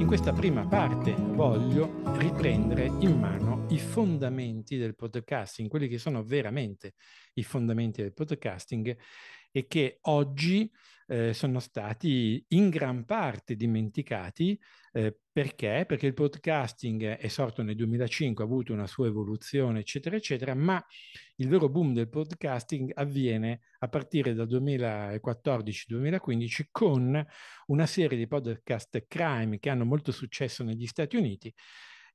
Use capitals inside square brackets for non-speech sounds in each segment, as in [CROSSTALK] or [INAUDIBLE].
In questa prima parte voglio riprendere in mano i fondamenti del podcasting, quelli che sono veramente i fondamenti del podcasting e che oggi eh, sono stati in gran parte dimenticati eh, perché? Perché il podcasting è sorto nel 2005, ha avuto una sua evoluzione, eccetera, eccetera, ma il vero boom del podcasting avviene a partire dal 2014-2015 con una serie di podcast crime che hanno molto successo negli Stati Uniti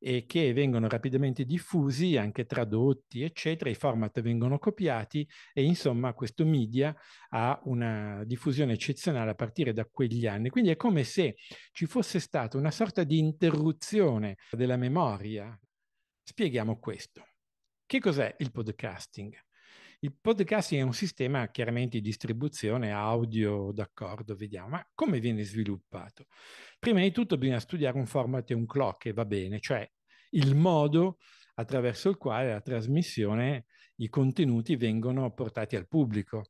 e che vengono rapidamente diffusi, anche tradotti, eccetera, i format vengono copiati e insomma questo media ha una diffusione eccezionale a partire da quegli anni. Quindi è come se ci fosse stata una sorta di interruzione della memoria. Spieghiamo questo. Che cos'è il podcasting? Il podcasting è un sistema chiaramente di distribuzione audio, d'accordo, vediamo, ma come viene sviluppato? Prima di tutto bisogna studiare un format e un clock e va bene, cioè il modo attraverso il quale la trasmissione, i contenuti vengono portati al pubblico.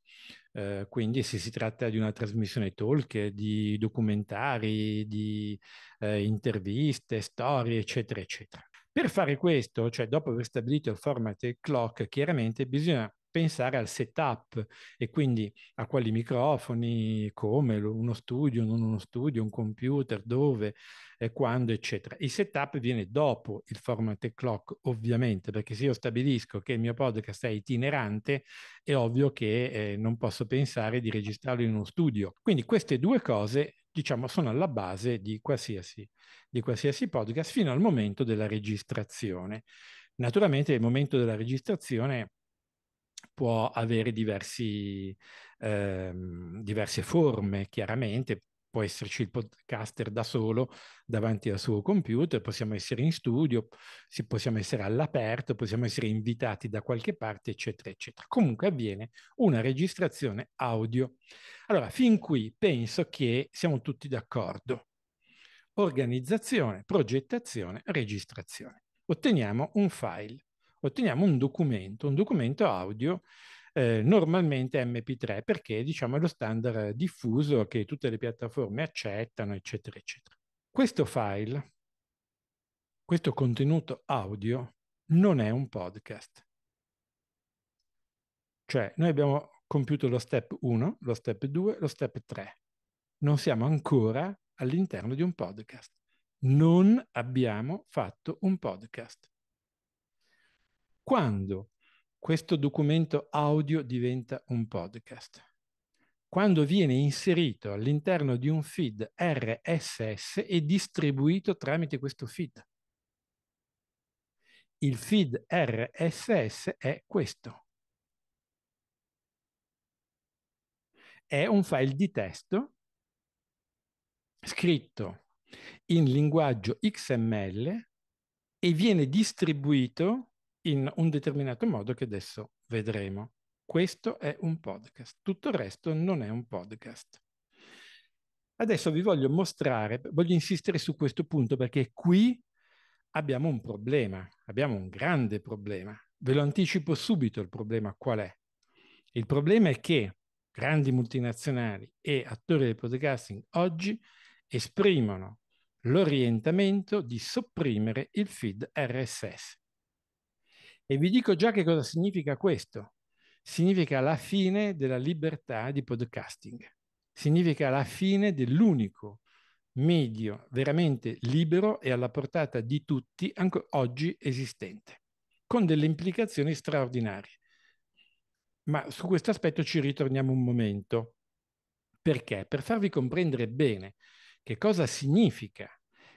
Eh, quindi se si tratta di una trasmissione talk, di documentari, di eh, interviste, storie, eccetera, eccetera. Per fare questo, cioè dopo aver stabilito il format e il clock, chiaramente bisogna pensare al setup e quindi a quali microfoni, come, uno studio, non uno studio, un computer, dove, eh, quando, eccetera. Il setup viene dopo il format e clock, ovviamente, perché se io stabilisco che il mio podcast è itinerante, è ovvio che eh, non posso pensare di registrarlo in uno studio. Quindi queste due cose diciamo, sono alla base di qualsiasi, di qualsiasi podcast fino al momento della registrazione. Naturalmente il momento della registrazione può avere diversi, ehm, diverse forme, chiaramente. Può esserci il podcaster da solo davanti al suo computer, possiamo essere in studio, possiamo essere all'aperto, possiamo essere invitati da qualche parte, eccetera, eccetera. Comunque avviene una registrazione audio. Allora, fin qui penso che siamo tutti d'accordo. Organizzazione, progettazione, registrazione otteniamo un file otteniamo un documento, un documento audio eh, normalmente MP3 perché diciamo è lo standard diffuso che tutte le piattaforme accettano, eccetera, eccetera. Questo file, questo contenuto audio non è un podcast. Cioè noi abbiamo compiuto lo step 1, lo step 2, lo step 3. Non siamo ancora all'interno di un podcast. Non abbiamo fatto un podcast quando questo documento audio diventa un podcast. Quando viene inserito all'interno di un feed RSS e distribuito tramite questo feed. Il feed RSS è questo. È un file di testo scritto in linguaggio XML e viene distribuito in un determinato modo che adesso vedremo. Questo è un podcast, tutto il resto non è un podcast. Adesso vi voglio mostrare, voglio insistere su questo punto perché qui abbiamo un problema, abbiamo un grande problema. Ve lo anticipo subito il problema qual è. Il problema è che grandi multinazionali e attori del podcasting oggi esprimono l'orientamento di sopprimere il feed RSS. E vi dico già che cosa significa questo. Significa la fine della libertà di podcasting. Significa la fine dell'unico medio veramente libero e alla portata di tutti anche oggi esistente, con delle implicazioni straordinarie. Ma su questo aspetto ci ritorniamo un momento. Perché? Per farvi comprendere bene che cosa significa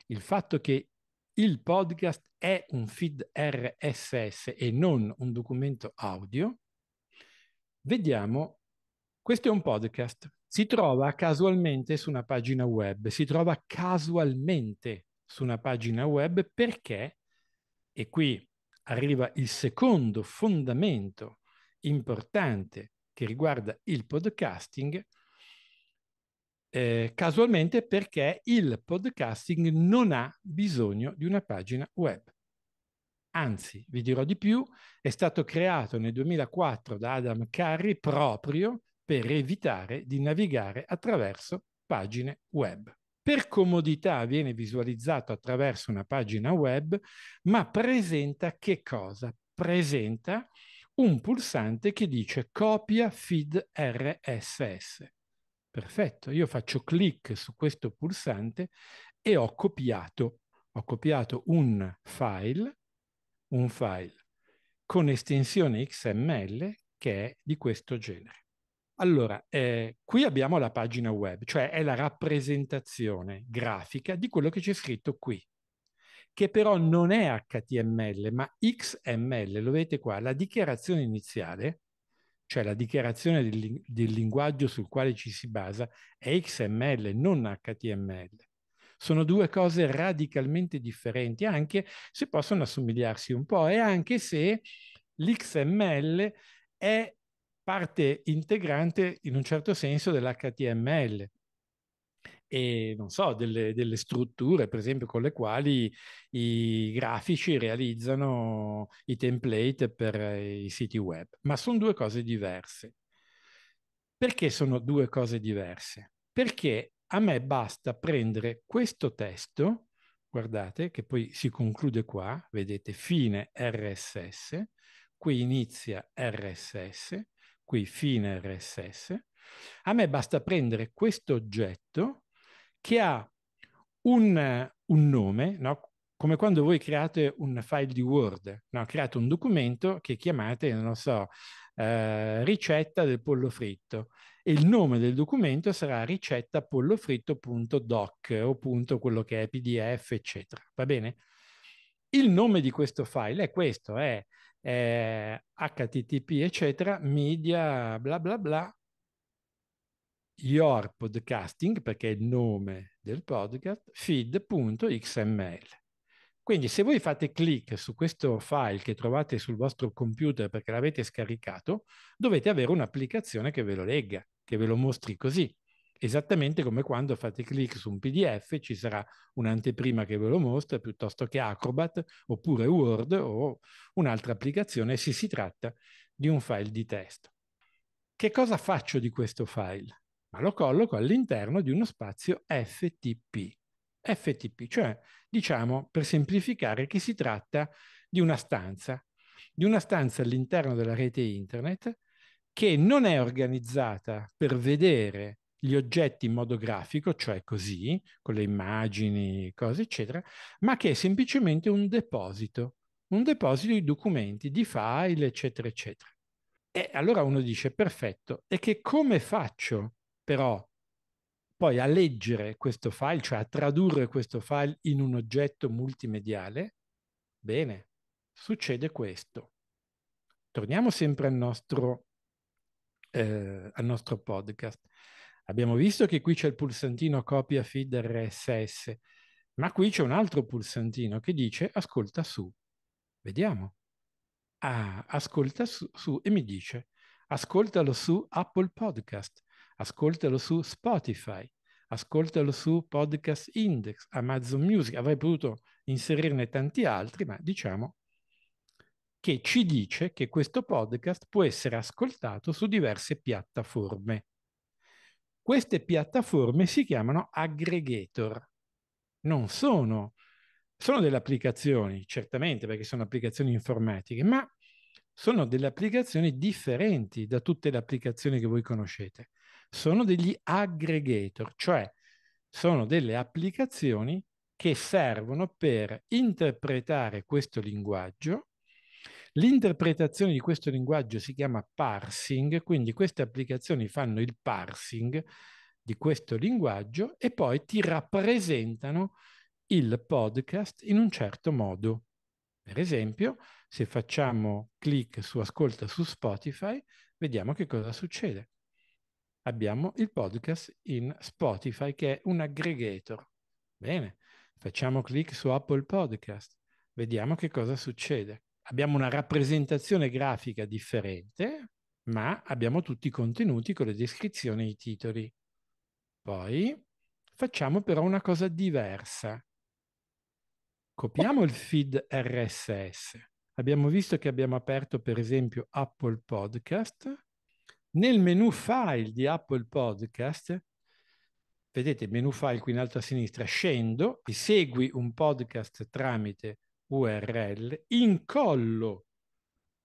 il fatto che il podcast è un feed RSS e non un documento audio, vediamo, questo è un podcast, si trova casualmente su una pagina web, si trova casualmente su una pagina web perché, e qui arriva il secondo fondamento importante che riguarda il podcasting, eh, casualmente perché il podcasting non ha bisogno di una pagina web. Anzi, vi dirò di più, è stato creato nel 2004 da Adam Curry proprio per evitare di navigare attraverso pagine web. Per comodità viene visualizzato attraverso una pagina web, ma presenta che cosa? Presenta un pulsante che dice copia feed RSS. Perfetto, io faccio clic su questo pulsante e ho copiato, ho copiato un file, un file con estensione XML che è di questo genere. Allora, eh, qui abbiamo la pagina web, cioè è la rappresentazione grafica di quello che c'è scritto qui, che però non è HTML, ma XML, lo vedete qua, la dichiarazione iniziale cioè la dichiarazione del, del linguaggio sul quale ci si basa, è XML, non HTML. Sono due cose radicalmente differenti, anche se possono assomigliarsi un po' e anche se l'XML è parte integrante in un certo senso dell'HTML e non so, delle, delle, strutture, per esempio, con le quali i grafici realizzano i template per eh, i siti web. Ma sono due cose diverse. Perché sono due cose diverse? Perché a me basta prendere questo testo, guardate, che poi si conclude qua, vedete, fine RSS, qui inizia RSS, qui fine RSS. A me basta prendere questo oggetto che ha un, un nome, no? come quando voi create un file di Word, no? create un documento che chiamate, non so, eh, ricetta del pollo fritto e il nome del documento sarà ricetta pollo-fritto.doc o punto quello che è PDF, eccetera. Va bene? Il nome di questo file è questo, è, è http, eccetera, media, bla bla bla, your podcasting, perché è il nome del podcast, feed.xml. Quindi se voi fate clic su questo file che trovate sul vostro computer perché l'avete scaricato, dovete avere un'applicazione che ve lo legga, che ve lo mostri così. Esattamente come quando fate clic su un PDF ci sarà un'anteprima che ve lo mostra piuttosto che Acrobat oppure Word o un'altra applicazione se si tratta di un file di testo. Che cosa faccio di questo file? ma lo colloco all'interno di uno spazio FTP. FTP, cioè diciamo per semplificare che si tratta di una stanza, di una stanza all'interno della rete internet che non è organizzata per vedere gli oggetti in modo grafico, cioè così, con le immagini, cose eccetera, ma che è semplicemente un deposito, un deposito di documenti, di file, eccetera, eccetera. E allora uno dice, perfetto, e che come faccio però poi a leggere questo file, cioè a tradurre questo file in un oggetto multimediale, bene, succede questo. Torniamo sempre al nostro, eh, al nostro podcast. Abbiamo visto che qui c'è il pulsantino copia feed RSS, ma qui c'è un altro pulsantino che dice ascolta su. Vediamo. Ah, ascolta su, su e mi dice ascoltalo su Apple Podcast ascoltalo su Spotify, ascoltalo su Podcast Index, Amazon Music, avrei potuto inserirne tanti altri, ma diciamo che ci dice che questo podcast può essere ascoltato su diverse piattaforme. Queste piattaforme si chiamano aggregator. Non sono, sono delle applicazioni, certamente perché sono applicazioni informatiche, ma sono delle applicazioni differenti da tutte le applicazioni che voi conoscete sono degli aggregator, cioè sono delle applicazioni che servono per interpretare questo linguaggio. L'interpretazione di questo linguaggio si chiama parsing, quindi queste applicazioni fanno il parsing di questo linguaggio e poi ti rappresentano il podcast in un certo modo. Per esempio, se facciamo clic su ascolta su Spotify, vediamo che cosa succede abbiamo il podcast in Spotify che è un aggregator. Bene, facciamo clic su Apple Podcast, vediamo che cosa succede. Abbiamo una rappresentazione grafica differente, ma abbiamo tutti i contenuti con le descrizioni e i titoli. Poi facciamo però una cosa diversa. Copiamo il feed RSS. Abbiamo visto che abbiamo aperto per esempio Apple Podcast nel menu file di Apple Podcast, vedete menu file qui in alto a sinistra, scendo, segui un podcast tramite URL, incollo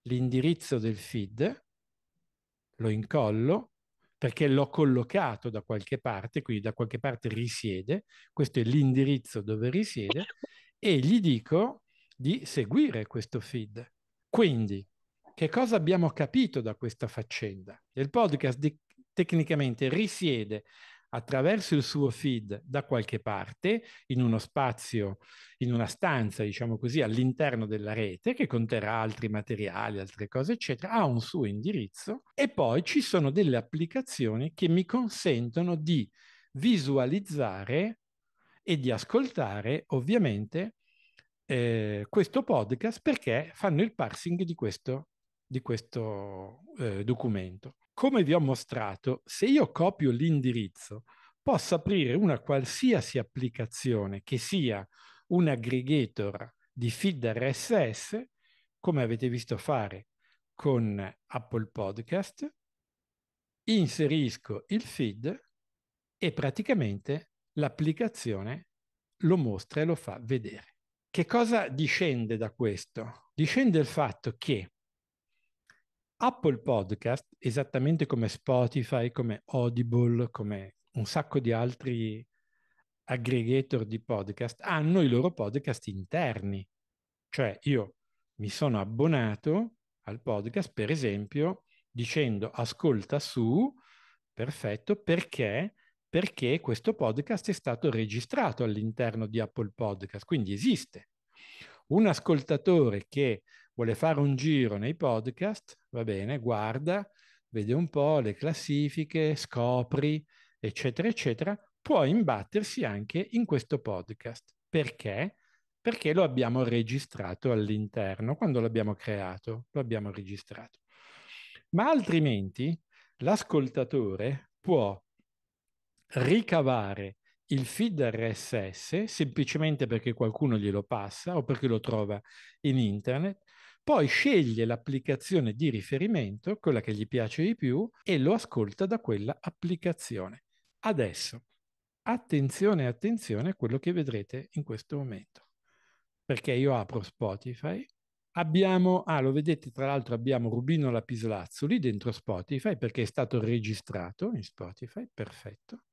l'indirizzo del feed, lo incollo perché l'ho collocato da qualche parte, quindi da qualche parte risiede, questo è l'indirizzo dove risiede, e gli dico di seguire questo feed. Quindi che cosa abbiamo capito da questa faccenda? Il podcast di- tecnicamente risiede attraverso il suo feed da qualche parte, in uno spazio, in una stanza, diciamo così, all'interno della rete, che conterrà altri materiali, altre cose, eccetera, ha un suo indirizzo e poi ci sono delle applicazioni che mi consentono di visualizzare e di ascoltare, ovviamente, eh, questo podcast perché fanno il parsing di questo di questo eh, documento. Come vi ho mostrato, se io copio l'indirizzo, posso aprire una qualsiasi applicazione che sia un aggregator di feed RSS, come avete visto fare con Apple Podcast, inserisco il feed e praticamente l'applicazione lo mostra e lo fa vedere. Che cosa discende da questo? Discende il fatto che Apple Podcast, esattamente come Spotify, come Audible, come un sacco di altri aggregator di podcast, hanno i loro podcast interni. Cioè io mi sono abbonato al podcast, per esempio, dicendo ascolta su, perfetto, perché? Perché questo podcast è stato registrato all'interno di Apple Podcast, quindi esiste. Un ascoltatore che vuole fare un giro nei podcast, va bene, guarda, vede un po' le classifiche, scopri, eccetera, eccetera, può imbattersi anche in questo podcast. Perché? Perché lo abbiamo registrato all'interno, quando l'abbiamo creato, lo abbiamo registrato. Ma altrimenti l'ascoltatore può ricavare il feed RSS semplicemente perché qualcuno glielo passa o perché lo trova in internet poi sceglie l'applicazione di riferimento, quella che gli piace di più, e lo ascolta da quella applicazione. Adesso, attenzione, attenzione a quello che vedrete in questo momento, perché io apro Spotify, abbiamo, ah lo vedete tra l'altro abbiamo Rubino Lapislazzuli dentro Spotify perché è stato registrato in Spotify, perfetto.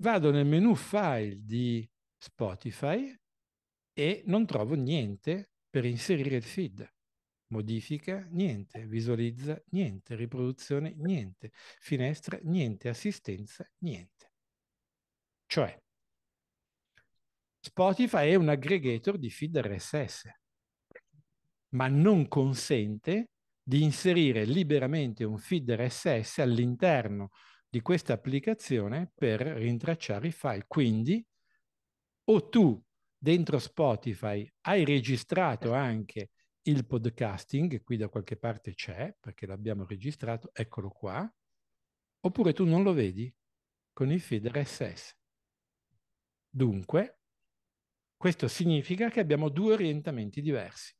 Vado nel menu file di Spotify e non trovo niente per inserire il feed. Modifica, niente. Visualizza, niente. Riproduzione, niente. Finestra, niente. Assistenza, niente. Cioè, Spotify è un aggregator di feed RSS, ma non consente di inserire liberamente un feed RSS all'interno di questa applicazione per rintracciare i file. Quindi o tu dentro Spotify hai registrato anche il podcasting, qui da qualche parte c'è perché l'abbiamo registrato, eccolo qua, oppure tu non lo vedi con il feed RSS. Dunque, questo significa che abbiamo due orientamenti diversi.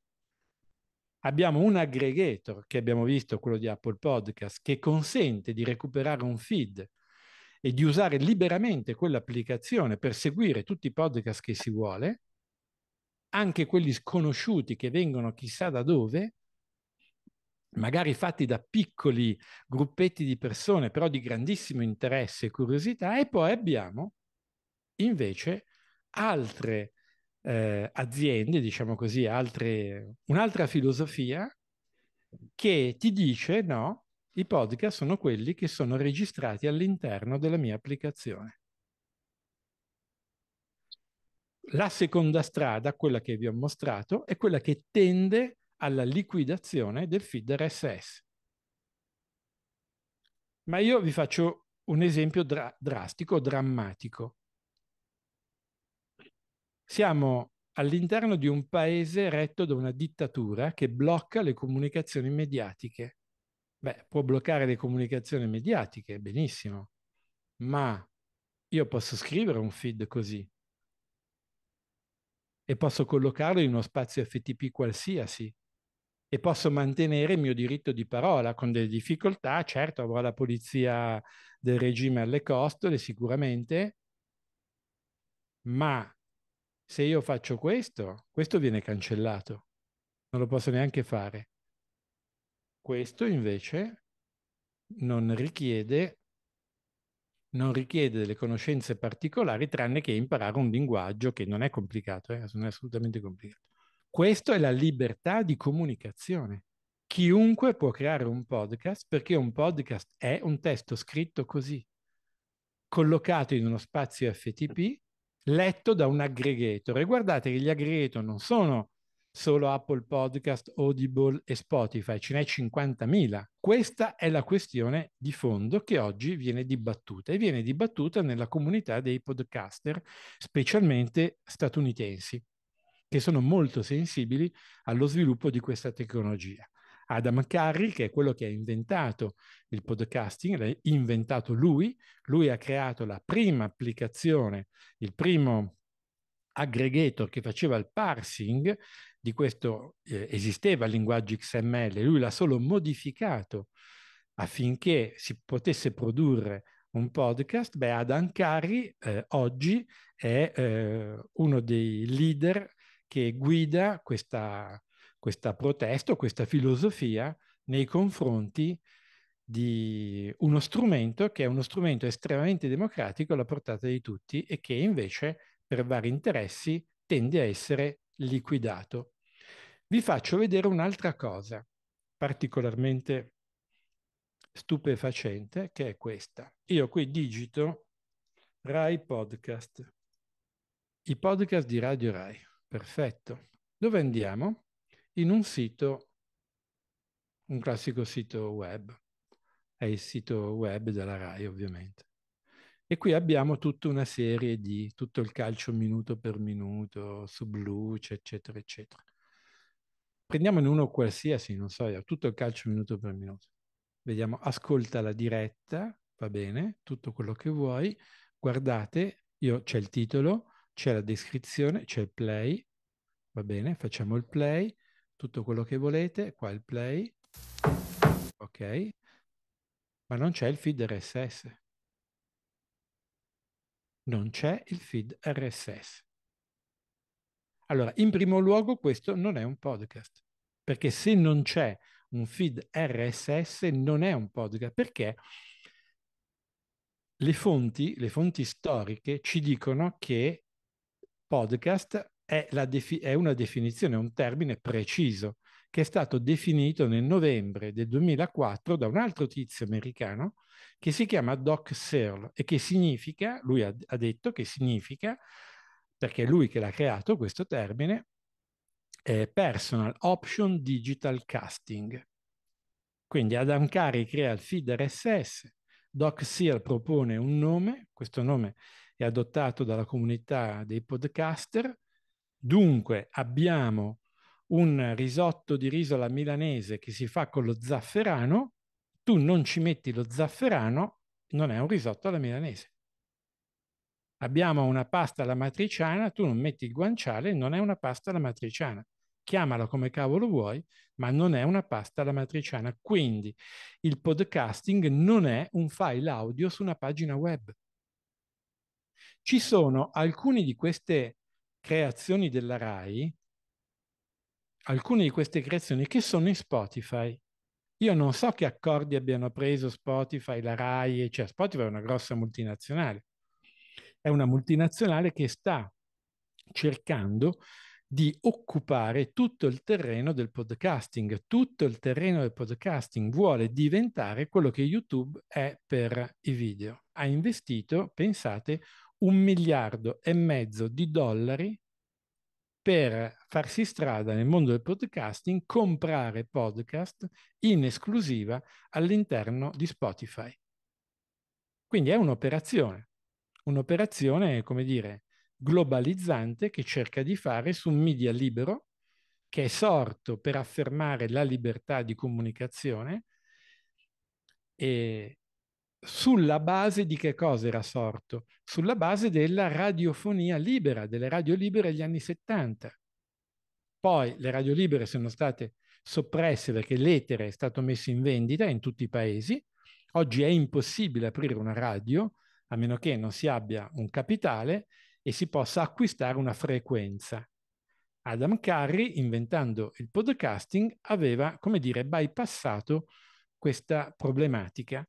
Abbiamo un aggregator che abbiamo visto, quello di Apple Podcast, che consente di recuperare un feed e di usare liberamente quell'applicazione per seguire tutti i podcast che si vuole, anche quelli sconosciuti che vengono chissà da dove, magari fatti da piccoli gruppetti di persone, però di grandissimo interesse e curiosità, e poi abbiamo invece altre eh, aziende, diciamo così, altre, un'altra filosofia che ti dice no, i podcast sono quelli che sono registrati all'interno della mia applicazione. La seconda strada, quella che vi ho mostrato, è quella che tende alla liquidazione del feed RSS. Ma io vi faccio un esempio dra- drastico, drammatico. Siamo all'interno di un paese retto da una dittatura che blocca le comunicazioni mediatiche. Beh, può bloccare le comunicazioni mediatiche, benissimo, ma io posso scrivere un feed così e posso collocarlo in uno spazio FTP qualsiasi e posso mantenere il mio diritto di parola con delle difficoltà, certo avrò la polizia del regime alle costole sicuramente, ma se io faccio questo, questo viene cancellato, non lo posso neanche fare. Questo invece non richiede, non richiede delle conoscenze particolari tranne che imparare un linguaggio che non è complicato, eh? non è assolutamente complicato. Questo è la libertà di comunicazione. Chiunque può creare un podcast perché un podcast è un testo scritto così, collocato in uno spazio FTP, letto da un aggregator. E guardate che gli aggregator non sono solo Apple Podcast, Audible e Spotify, ce n'è 50.000. Questa è la questione di fondo che oggi viene dibattuta e viene dibattuta nella comunità dei podcaster, specialmente statunitensi, che sono molto sensibili allo sviluppo di questa tecnologia. Adam Curry, che è quello che ha inventato il podcasting, l'ha inventato lui, lui ha creato la prima applicazione, il primo aggregator che faceva il parsing di questo eh, esisteva il linguaggio XML, lui l'ha solo modificato affinché si potesse produrre un podcast, beh, Adam Curry eh, oggi è eh, uno dei leader che guida questa, questa protesta, questa filosofia nei confronti di uno strumento che è uno strumento estremamente democratico alla portata di tutti e che invece per vari interessi tende a essere liquidato. Vi faccio vedere un'altra cosa particolarmente stupefacente, che è questa. Io qui digito Rai Podcast, i podcast di Radio Rai. Perfetto. Dove andiamo? In un sito, un classico sito web. È il sito web della Rai, ovviamente. E qui abbiamo tutta una serie di tutto il calcio minuto per minuto, sub luce, eccetera, eccetera. Prendiamone uno qualsiasi, non so io, tutto il calcio minuto per minuto. Vediamo, ascolta la diretta, va bene, tutto quello che vuoi, guardate, io c'è il titolo, c'è la descrizione, c'è il play, va bene, facciamo il play, tutto quello che volete, qua il play, ok, ma non c'è il feed RSS non c'è il feed RSS. Allora, in primo luogo questo non è un podcast, perché se non c'è un feed RSS non è un podcast, perché le fonti, le fonti storiche ci dicono che podcast è, defi- è una definizione, è un termine preciso che è stato definito nel novembre del 2004 da un altro tizio americano che si chiama Doc Searle e che significa, lui ha, ha detto che significa, perché è lui che l'ha creato questo termine, eh, Personal Option Digital Casting. Quindi Adam Curry crea il feed RSS, Doc Searle propone un nome, questo nome è adottato dalla comunità dei podcaster, dunque abbiamo un risotto di riso alla milanese che si fa con lo zafferano, tu non ci metti lo zafferano, non è un risotto alla milanese. Abbiamo una pasta alla matriciana, tu non metti il guanciale, non è una pasta alla matriciana. Chiamala come cavolo vuoi, ma non è una pasta alla matriciana. Quindi il podcasting non è un file audio su una pagina web. Ci sono alcune di queste creazioni della RAI alcune di queste creazioni che sono in Spotify. Io non so che accordi abbiano preso Spotify, la RAI, cioè Spotify è una grossa multinazionale. È una multinazionale che sta cercando di occupare tutto il terreno del podcasting. Tutto il terreno del podcasting vuole diventare quello che YouTube è per i video. Ha investito, pensate, un miliardo e mezzo di dollari per farsi strada nel mondo del podcasting, comprare podcast in esclusiva all'interno di Spotify. Quindi è un'operazione, un'operazione, come dire, globalizzante che cerca di fare su un media libero che è sorto per affermare la libertà di comunicazione e, sulla base di che cosa era sorto? Sulla base della radiofonia libera, delle radio libere degli anni 70. Poi le radio libere sono state soppresse perché l'etere è stato messo in vendita in tutti i paesi. Oggi è impossibile aprire una radio a meno che non si abbia un capitale e si possa acquistare una frequenza. Adam Carri, inventando il podcasting, aveva, come dire, bypassato questa problematica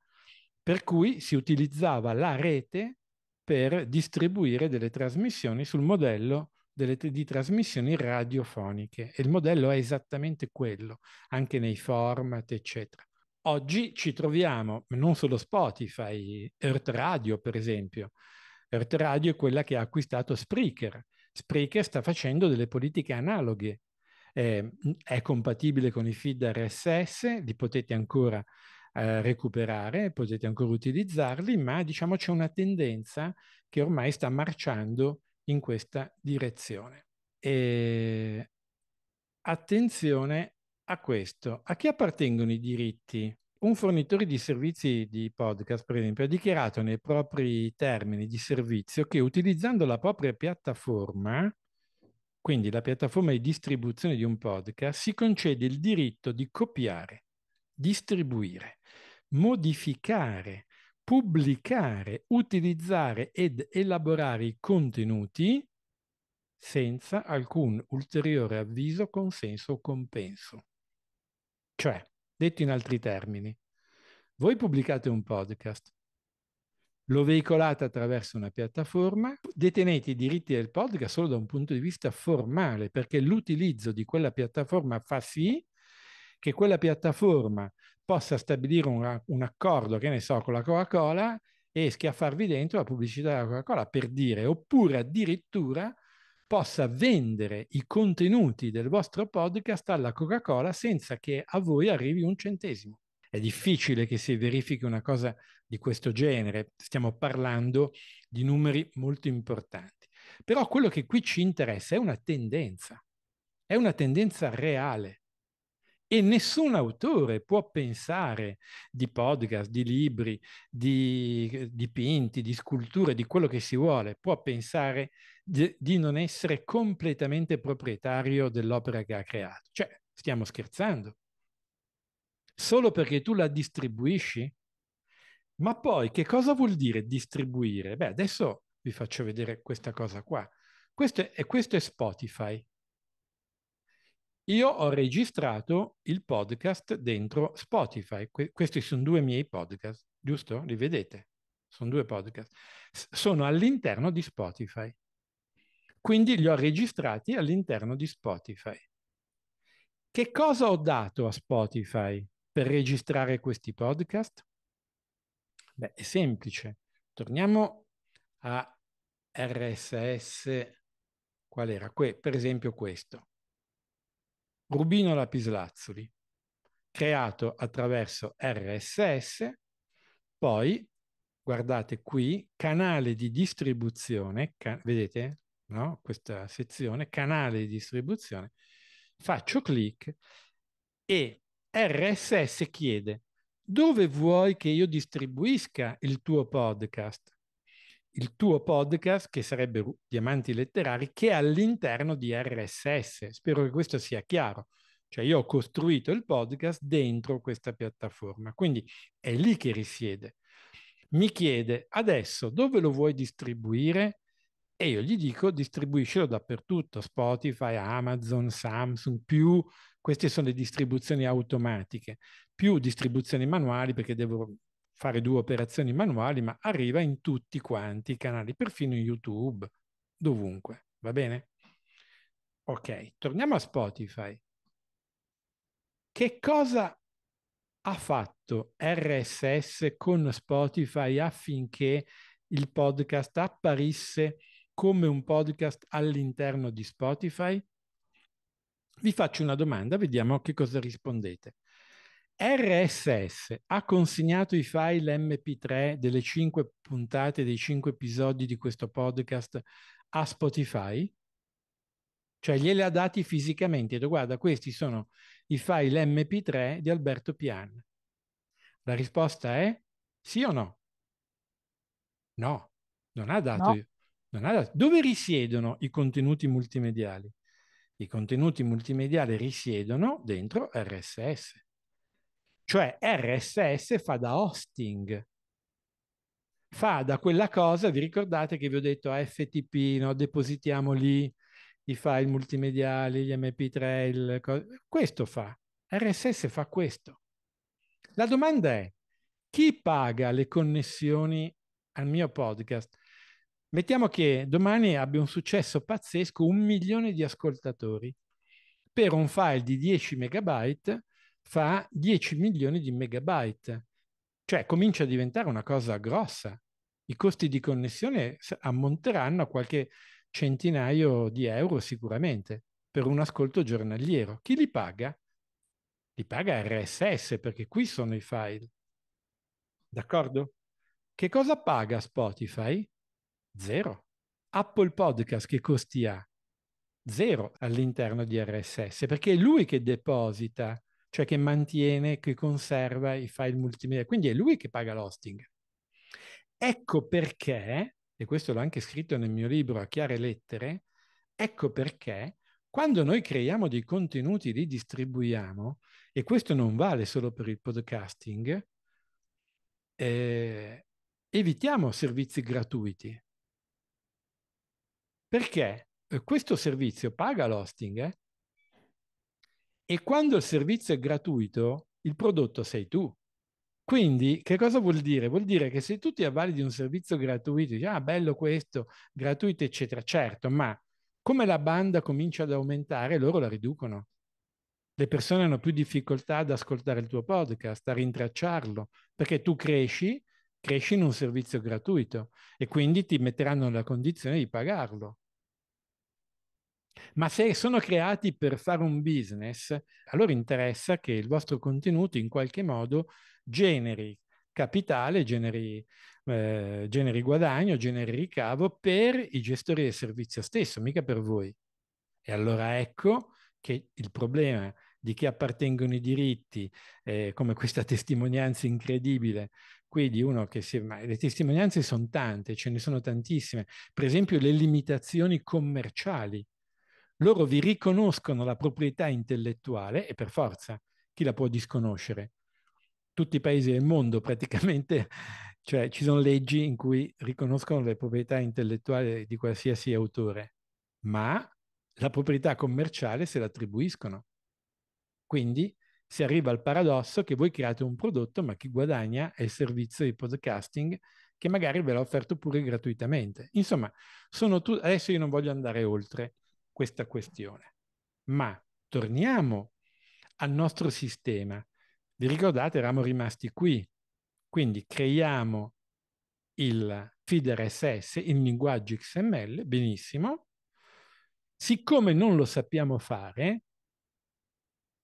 per cui si utilizzava la rete per distribuire delle trasmissioni sul modello delle, di trasmissioni radiofoniche e il modello è esattamente quello, anche nei format, eccetera. Oggi ci troviamo non solo Spotify, Earth Radio per esempio. Earth Radio è quella che ha acquistato Spreaker. Spreaker sta facendo delle politiche analoghe. Eh, è compatibile con i feed RSS, li potete ancora eh, recuperare, potete ancora utilizzarli, ma diciamo c'è una tendenza che ormai sta marciando in questa direzione. E attenzione a questo. A chi appartengono i diritti? Un fornitore di servizi di podcast, per esempio, ha dichiarato nei propri termini di servizio che utilizzando la propria piattaforma, quindi la piattaforma di distribuzione di un podcast, si concede il diritto di copiare, distribuire, modificare, pubblicare, utilizzare ed elaborare i contenuti senza alcun ulteriore avviso, consenso o compenso. Cioè, detto in altri termini, voi pubblicate un podcast, lo veicolate attraverso una piattaforma, detenete i diritti del podcast solo da un punto di vista formale, perché l'utilizzo di quella piattaforma fa sì che quella piattaforma possa stabilire un, un accordo, che ne so, con la Coca-Cola e schiaffarvi dentro la pubblicità della Coca-Cola per dire, oppure addirittura possa vendere i contenuti del vostro podcast alla Coca-Cola senza che a voi arrivi un centesimo. È difficile che si verifichi una cosa di questo genere, stiamo parlando di numeri molto importanti. Però quello che qui ci interessa è una tendenza, è una tendenza reale. E nessun autore può pensare di podcast, di libri, di eh, dipinti, di sculture, di quello che si vuole, può pensare di, di non essere completamente proprietario dell'opera che ha creato. Cioè, stiamo scherzando. Solo perché tu la distribuisci? Ma poi che cosa vuol dire distribuire? Beh, adesso vi faccio vedere questa cosa qua. Questo è, questo è Spotify. Io ho registrato il podcast dentro Spotify. Que- questi sono due miei podcast, giusto? Li vedete? Sono due podcast. S- sono all'interno di Spotify. Quindi li ho registrati all'interno di Spotify. Che cosa ho dato a Spotify per registrare questi podcast? Beh, è semplice. Torniamo a RSS. Qual era? Que- per esempio questo. Rubino Lapislazzuli, creato attraverso RSS, poi guardate qui, canale di distribuzione, can vedete no? questa sezione, canale di distribuzione, faccio clic e RSS chiede dove vuoi che io distribuisca il tuo podcast? il tuo podcast che sarebbe Diamanti Letterari che è all'interno di RSS. Spero che questo sia chiaro. Cioè io ho costruito il podcast dentro questa piattaforma, quindi è lì che risiede. Mi chiede adesso dove lo vuoi distribuire? E io gli dico distribuiscilo dappertutto, Spotify, Amazon, Samsung, più queste sono le distribuzioni automatiche, più distribuzioni manuali perché devo fare due operazioni manuali, ma arriva in tutti quanti i canali, perfino YouTube, dovunque, va bene? Ok, torniamo a Spotify. Che cosa ha fatto RSS con Spotify affinché il podcast apparisse come un podcast all'interno di Spotify? Vi faccio una domanda, vediamo a che cosa rispondete. RSS ha consegnato i file MP3 delle cinque puntate, dei cinque episodi di questo podcast a Spotify? Cioè gliele ha dati fisicamente, ha detto guarda questi sono i file MP3 di Alberto Pian. La risposta è sì o no? No, non ha dato. No. Non ha dato. Dove risiedono i contenuti multimediali? I contenuti multimediali risiedono dentro RSS. Cioè RSS fa da hosting, fa da quella cosa, vi ricordate che vi ho detto a ah, FTP, no? depositiamo lì i file multimediali, gli MP3, il... questo fa, RSS fa questo. La domanda è, chi paga le connessioni al mio podcast? Mettiamo che domani abbia un successo pazzesco, un milione di ascoltatori per un file di 10 megabyte fa 10 milioni di megabyte. Cioè comincia a diventare una cosa grossa. I costi di connessione ammonteranno a qualche centinaio di euro sicuramente per un ascolto giornaliero. Chi li paga? Li paga RSS perché qui sono i file. D'accordo? Che cosa paga Spotify? Zero. Apple Podcast che costi ha? Zero all'interno di RSS perché è lui che deposita cioè che mantiene, che conserva i file multimedia. Quindi è lui che paga l'hosting. Ecco perché, e questo l'ho anche scritto nel mio libro a chiare lettere, ecco perché quando noi creiamo dei contenuti, li distribuiamo, e questo non vale solo per il podcasting, eh, evitiamo servizi gratuiti. Perché eh, questo servizio paga l'hosting, eh? E quando il servizio è gratuito, il prodotto sei tu. Quindi che cosa vuol dire? Vuol dire che se tu ti avvali di un servizio gratuito, dici ah bello questo, gratuito eccetera, certo, ma come la banda comincia ad aumentare, loro la riducono. Le persone hanno più difficoltà ad ascoltare il tuo podcast, a rintracciarlo, perché tu cresci, cresci in un servizio gratuito e quindi ti metteranno nella condizione di pagarlo. Ma se sono creati per fare un business, allora interessa che il vostro contenuto in qualche modo generi capitale, generi, eh, generi guadagno, generi ricavo per i gestori del servizio stesso, mica per voi. E allora ecco che il problema di chi appartengono i diritti, eh, come questa testimonianza incredibile qui di uno che si... Ma le testimonianze sono tante, ce ne sono tantissime. Per esempio le limitazioni commerciali loro vi riconoscono la proprietà intellettuale e per forza chi la può disconoscere? Tutti i paesi del mondo [LAUGHS] praticamente, cioè ci sono leggi in cui riconoscono le proprietà intellettuali di qualsiasi autore, ma la proprietà commerciale se l'attribuiscono. Quindi si arriva al paradosso che voi create un prodotto, ma chi guadagna è il servizio di podcasting che magari ve l'ha offerto pure gratuitamente. Insomma, tu- adesso io non voglio andare oltre, questa questione. Ma torniamo al nostro sistema. Vi ricordate, eravamo rimasti qui. Quindi creiamo il feed RSS in linguaggio XML, benissimo. Siccome non lo sappiamo fare,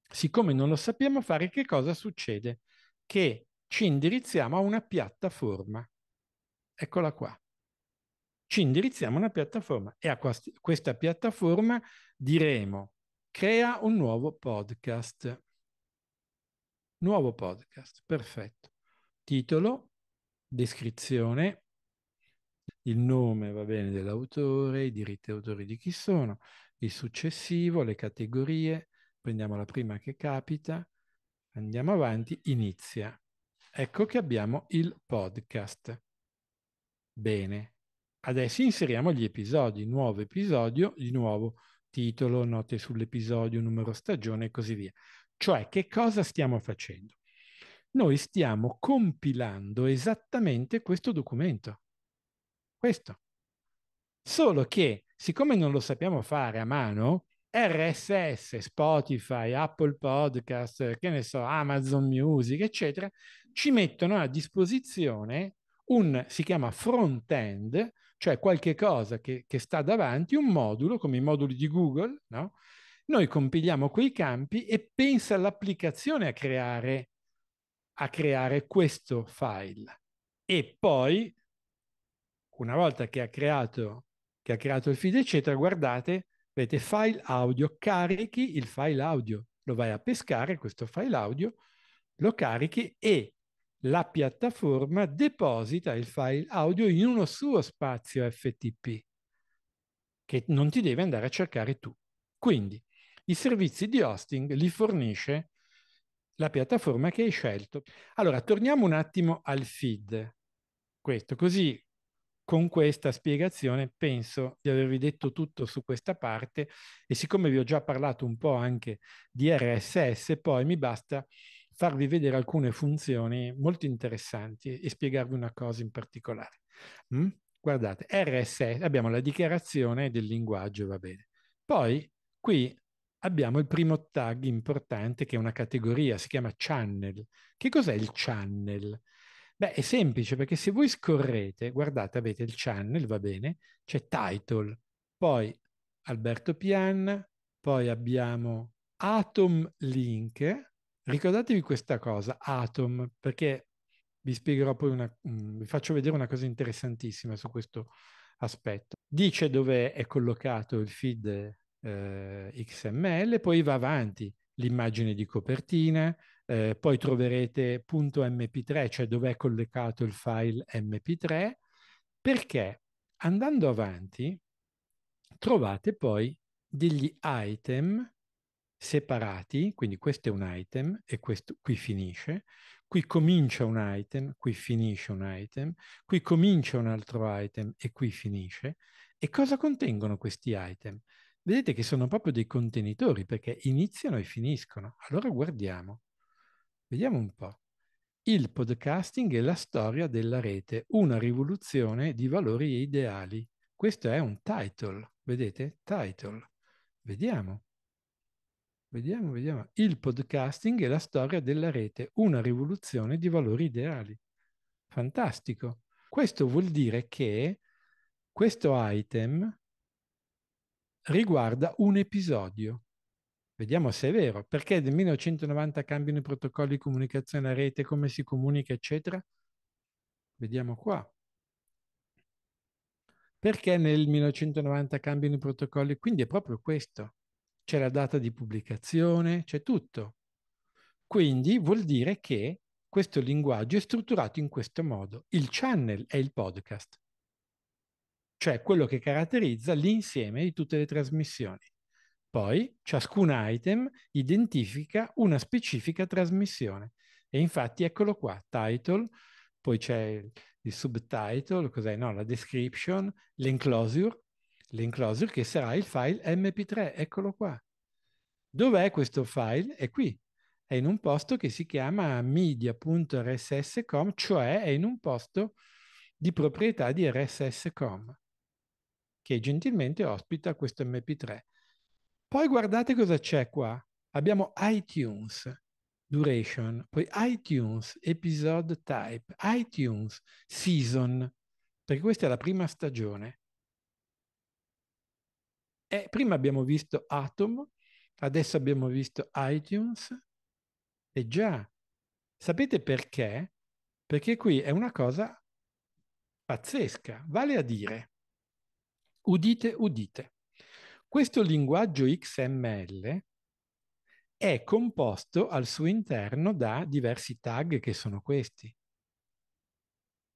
siccome non lo sappiamo fare, che cosa succede? Che ci indirizziamo a una piattaforma. Eccola qua ci indirizziamo a una piattaforma e a questa piattaforma diremo crea un nuovo podcast. Nuovo podcast, perfetto. Titolo, descrizione, il nome, va bene, dell'autore, i diritti d'autore di chi sono, il successivo, le categorie, prendiamo la prima che capita, andiamo avanti, inizia. Ecco che abbiamo il podcast. Bene, Adesso inseriamo gli episodi, nuovo episodio, di nuovo titolo, note sull'episodio, numero stagione e così via. Cioè, che cosa stiamo facendo? Noi stiamo compilando esattamente questo documento. Questo. Solo che, siccome non lo sappiamo fare a mano, RSS, Spotify, Apple Podcast, che ne so, Amazon Music, eccetera, ci mettono a disposizione un, si chiama front-end, cioè qualche cosa che, che sta davanti, un modulo come i moduli di Google, no? noi compiliamo quei campi e pensa l'applicazione a creare, a creare questo file. E poi, una volta che ha creato, che ha creato il feed, eccetera, guardate, vedete file audio, carichi il file audio, lo vai a pescare questo file audio, lo carichi e la piattaforma deposita il file audio in uno suo spazio FTP che non ti devi andare a cercare tu. Quindi i servizi di hosting li fornisce la piattaforma che hai scelto. Allora, torniamo un attimo al feed. Questo, così con questa spiegazione penso di avervi detto tutto su questa parte e siccome vi ho già parlato un po' anche di RSS, poi mi basta farvi vedere alcune funzioni molto interessanti e spiegarvi una cosa in particolare. Mm? Guardate, RSS, abbiamo la dichiarazione del linguaggio, va bene. Poi qui abbiamo il primo tag importante che è una categoria, si chiama channel. Che cos'è il channel? Beh, è semplice perché se voi scorrete, guardate, avete il channel, va bene, c'è title, poi Alberto Pian, poi abbiamo Atom Link, Ricordatevi questa cosa, Atom, perché vi spiegherò poi una, mm, vi faccio vedere una cosa interessantissima su questo aspetto. Dice dove è collocato il feed eh, XML, poi va avanti l'immagine di copertina, eh, poi troverete .mp3, cioè dove è collocato il file mp3, perché andando avanti trovate poi degli item separati, quindi questo è un item e questo qui finisce, qui comincia un item, qui finisce un item, qui comincia un altro item e qui finisce. E cosa contengono questi item? Vedete che sono proprio dei contenitori perché iniziano e finiscono. Allora guardiamo. Vediamo un po'. Il podcasting è la storia della rete, una rivoluzione di valori e ideali. Questo è un title, vedete? Title. Vediamo. Vediamo, vediamo. Il podcasting è la storia della rete, una rivoluzione di valori ideali. Fantastico. Questo vuol dire che questo item riguarda un episodio. Vediamo se è vero, perché nel 1990 cambiano i protocolli di comunicazione a rete, come si comunica, eccetera. Vediamo qua. Perché nel 1990 cambiano i protocolli? Quindi è proprio questo c'è la data di pubblicazione, c'è tutto. Quindi vuol dire che questo linguaggio è strutturato in questo modo. Il channel è il podcast, cioè quello che caratterizza l'insieme di tutte le trasmissioni. Poi ciascun item identifica una specifica trasmissione. E infatti eccolo qua, title, poi c'è il subtitle, cos'è? No, la description, l'enclosure l'enclosure che sarà il file mp3, eccolo qua. Dov'è questo file? È qui, è in un posto che si chiama media.rss.com, cioè è in un posto di proprietà di rss.com, che gentilmente ospita questo mp3. Poi guardate cosa c'è qua. Abbiamo iTunes, duration, poi iTunes, episode type, iTunes, season, perché questa è la prima stagione. Eh, prima abbiamo visto Atom, adesso abbiamo visto iTunes e già, sapete perché? Perché qui è una cosa pazzesca, vale a dire, udite, udite, questo linguaggio XML è composto al suo interno da diversi tag che sono questi.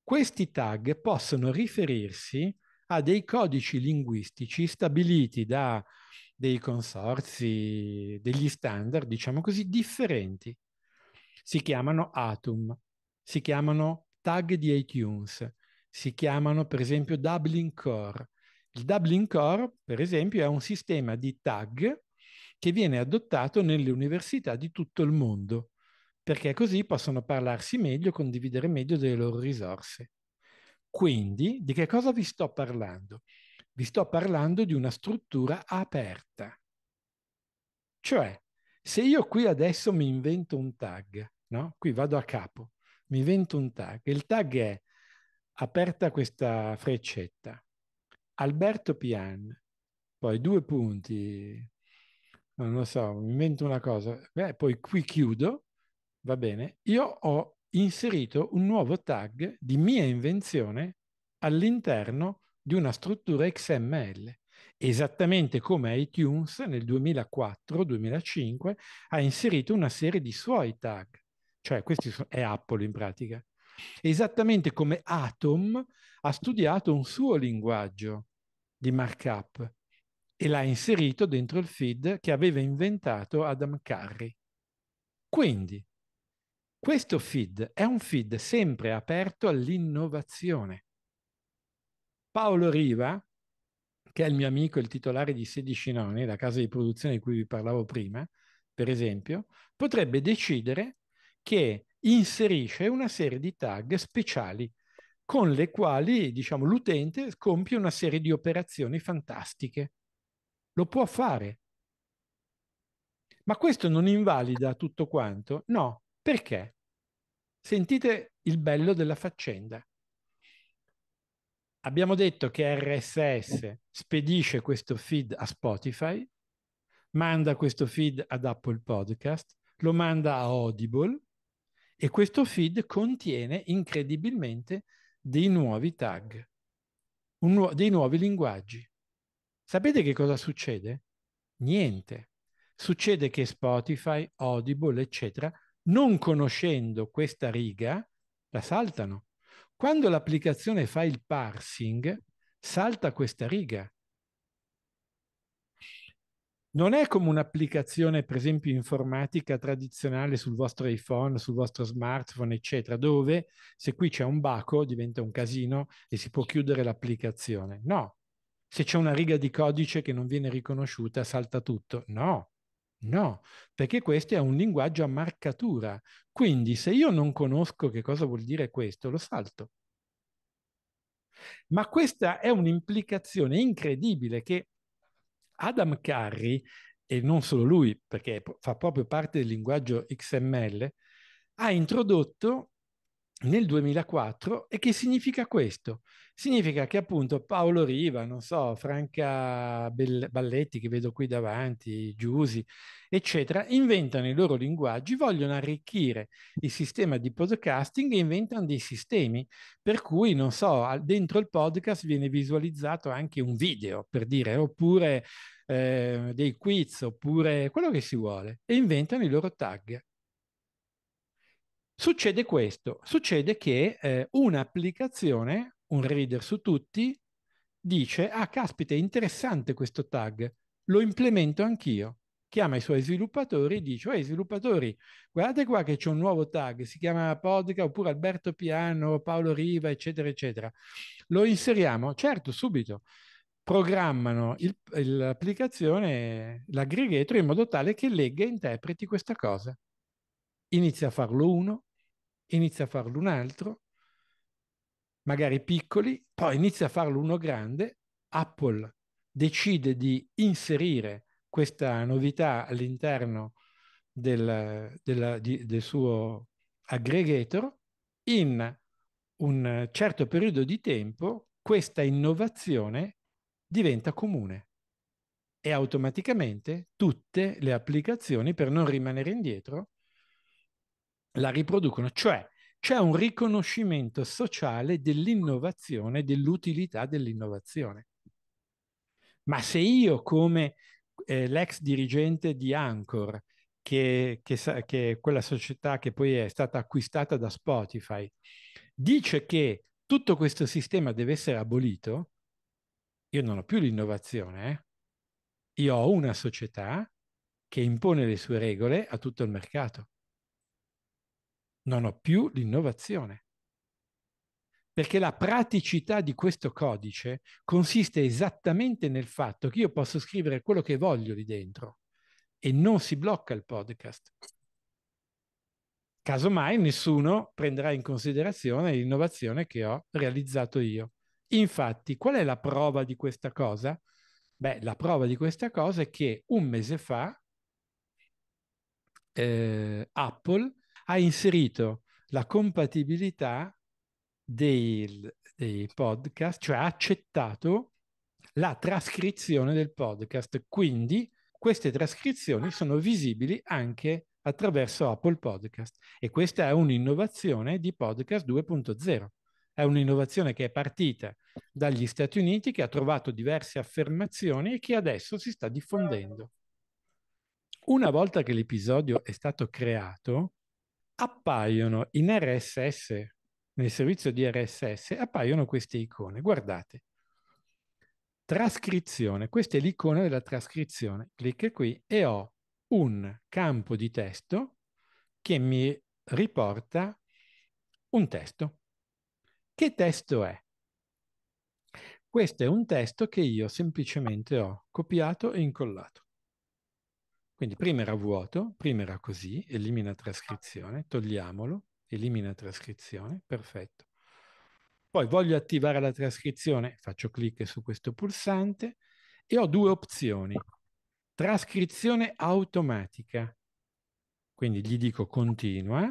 Questi tag possono riferirsi ha dei codici linguistici stabiliti da dei consorzi, degli standard, diciamo così, differenti. Si chiamano Atom, si chiamano tag di iTunes, si chiamano per esempio Dublin Core. Il Dublin Core, per esempio, è un sistema di tag che viene adottato nelle università di tutto il mondo, perché così possono parlarsi meglio, condividere meglio delle loro risorse. Quindi di che cosa vi sto parlando? Vi sto parlando di una struttura aperta. Cioè, se io qui adesso mi invento un tag, no? Qui vado a capo, mi invento un tag. Il tag è aperta questa freccetta. Alberto Pian, poi due punti, non lo so, mi invento una cosa, Beh, poi qui chiudo, va bene. Io ho inserito un nuovo tag di mia invenzione all'interno di una struttura XML, esattamente come iTunes nel 2004-2005 ha inserito una serie di suoi tag, cioè questi so- è Apple in pratica, esattamente come Atom ha studiato un suo linguaggio di markup e l'ha inserito dentro il feed che aveva inventato Adam Curry. Quindi, questo feed è un feed sempre aperto all'innovazione. Paolo Riva, che è il mio amico, il titolare di 16 Noni, la casa di produzione di cui vi parlavo prima, per esempio, potrebbe decidere che inserisce una serie di tag speciali con le quali diciamo, l'utente compie una serie di operazioni fantastiche. Lo può fare. Ma questo non invalida tutto quanto? No, perché? Sentite il bello della faccenda. Abbiamo detto che RSS spedisce questo feed a Spotify, manda questo feed ad Apple Podcast, lo manda a Audible e questo feed contiene incredibilmente dei nuovi tag, nu- dei nuovi linguaggi. Sapete che cosa succede? Niente. Succede che Spotify, Audible, eccetera, non conoscendo questa riga, la saltano. Quando l'applicazione fa il parsing, salta questa riga. Non è come un'applicazione, per esempio, informatica tradizionale sul vostro iPhone, sul vostro smartphone, eccetera, dove se qui c'è un baco diventa un casino e si può chiudere l'applicazione. No. Se c'è una riga di codice che non viene riconosciuta, salta tutto. No. No, perché questo è un linguaggio a marcatura. Quindi se io non conosco che cosa vuol dire questo, lo salto. Ma questa è un'implicazione incredibile che Adam Carri, e non solo lui, perché fa proprio parte del linguaggio XML, ha introdotto nel 2004 e che significa questo? Significa che appunto Paolo Riva, non so, Franca Balletti che vedo qui davanti, Giusi, eccetera, inventano i loro linguaggi, vogliono arricchire il sistema di podcasting e inventano dei sistemi per cui, non so, dentro il podcast viene visualizzato anche un video, per dire, oppure eh, dei quiz, oppure quello che si vuole, e inventano i loro tag. Succede questo, succede che eh, un'applicazione, un reader su tutti, dice, ah caspita, è interessante questo tag, lo implemento anch'io. Chiama i suoi sviluppatori e dice, oh sviluppatori, guardate qua che c'è un nuovo tag, si chiama Podca oppure Alberto Piano, Paolo Riva, eccetera, eccetera. Lo inseriamo? Certo, subito. Programmano il, l'applicazione, l'aggregator, in modo tale che legga e interpreti questa cosa. Inizia a farlo uno, inizia a farlo un altro, magari piccoli, poi inizia a farlo uno grande, Apple decide di inserire questa novità all'interno del, della, del suo aggregator, in un certo periodo di tempo questa innovazione diventa comune e automaticamente tutte le applicazioni, per non rimanere indietro, la riproducono, cioè c'è un riconoscimento sociale dell'innovazione, dell'utilità dell'innovazione. Ma se io come eh, l'ex dirigente di Anchor, che, che, che è quella società che poi è stata acquistata da Spotify, dice che tutto questo sistema deve essere abolito, io non ho più l'innovazione, eh? io ho una società che impone le sue regole a tutto il mercato non ho più l'innovazione. Perché la praticità di questo codice consiste esattamente nel fatto che io posso scrivere quello che voglio lì dentro e non si blocca il podcast. Casomai nessuno prenderà in considerazione l'innovazione che ho realizzato io. Infatti, qual è la prova di questa cosa? Beh, la prova di questa cosa è che un mese fa eh, Apple ha inserito la compatibilità dei, dei podcast, cioè ha accettato la trascrizione del podcast. Quindi queste trascrizioni sono visibili anche attraverso Apple Podcast e questa è un'innovazione di Podcast 2.0. È un'innovazione che è partita dagli Stati Uniti, che ha trovato diverse affermazioni e che adesso si sta diffondendo. Una volta che l'episodio è stato creato, appaiono in RSS, nel servizio di RSS, appaiono queste icone. Guardate, trascrizione, questa è l'icona della trascrizione. Clicco qui e ho un campo di testo che mi riporta un testo. Che testo è? Questo è un testo che io semplicemente ho copiato e incollato. Quindi prima era vuoto, prima era così, elimina trascrizione, togliamolo, elimina trascrizione, perfetto. Poi voglio attivare la trascrizione, faccio clic su questo pulsante e ho due opzioni. Trascrizione automatica, quindi gli dico continua,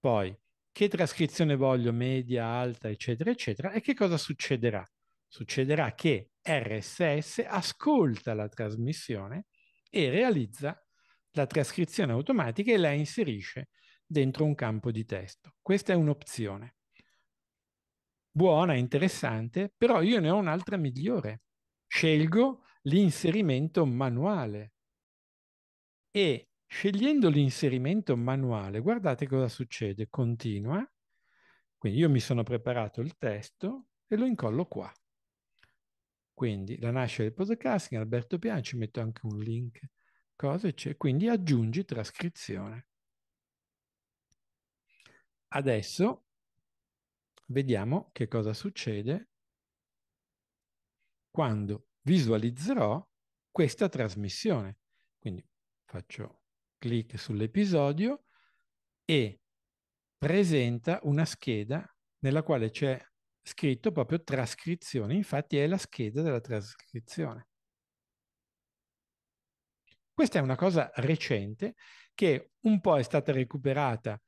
poi che trascrizione voglio, media, alta, eccetera, eccetera, e che cosa succederà? Succederà che RSS ascolta la trasmissione e realizza la trascrizione automatica e la inserisce dentro un campo di testo. Questa è un'opzione. Buona, interessante, però io ne ho un'altra migliore. Scelgo l'inserimento manuale e scegliendo l'inserimento manuale, guardate cosa succede, continua. Quindi io mi sono preparato il testo e lo incollo qua. Quindi la nascita del podcasting, Alberto Piano, ci metto anche un link, cosa c'è. Quindi aggiungi trascrizione. Adesso vediamo che cosa succede quando visualizzerò questa trasmissione. Quindi faccio clic sull'episodio e presenta una scheda nella quale c'è scritto proprio trascrizione, infatti è la scheda della trascrizione. Questa è una cosa recente che un po' è stata recuperata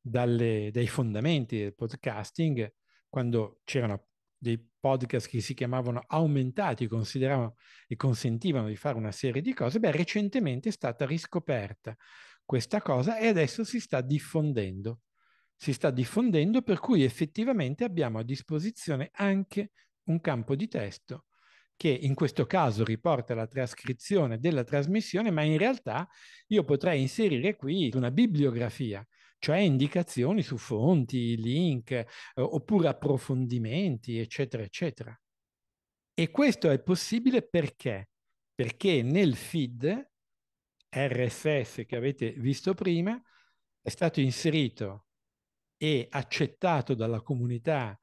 dalle, dai fondamenti del podcasting, quando c'erano dei podcast che si chiamavano aumentati, consideravano e consentivano di fare una serie di cose, beh, recentemente è stata riscoperta questa cosa e adesso si sta diffondendo si sta diffondendo, per cui effettivamente abbiamo a disposizione anche un campo di testo che in questo caso riporta la trascrizione della trasmissione, ma in realtà io potrei inserire qui una bibliografia, cioè indicazioni su fonti, link, eh, oppure approfondimenti, eccetera, eccetera. E questo è possibile perché? Perché nel feed RSS che avete visto prima è stato inserito e accettato dalla comunità,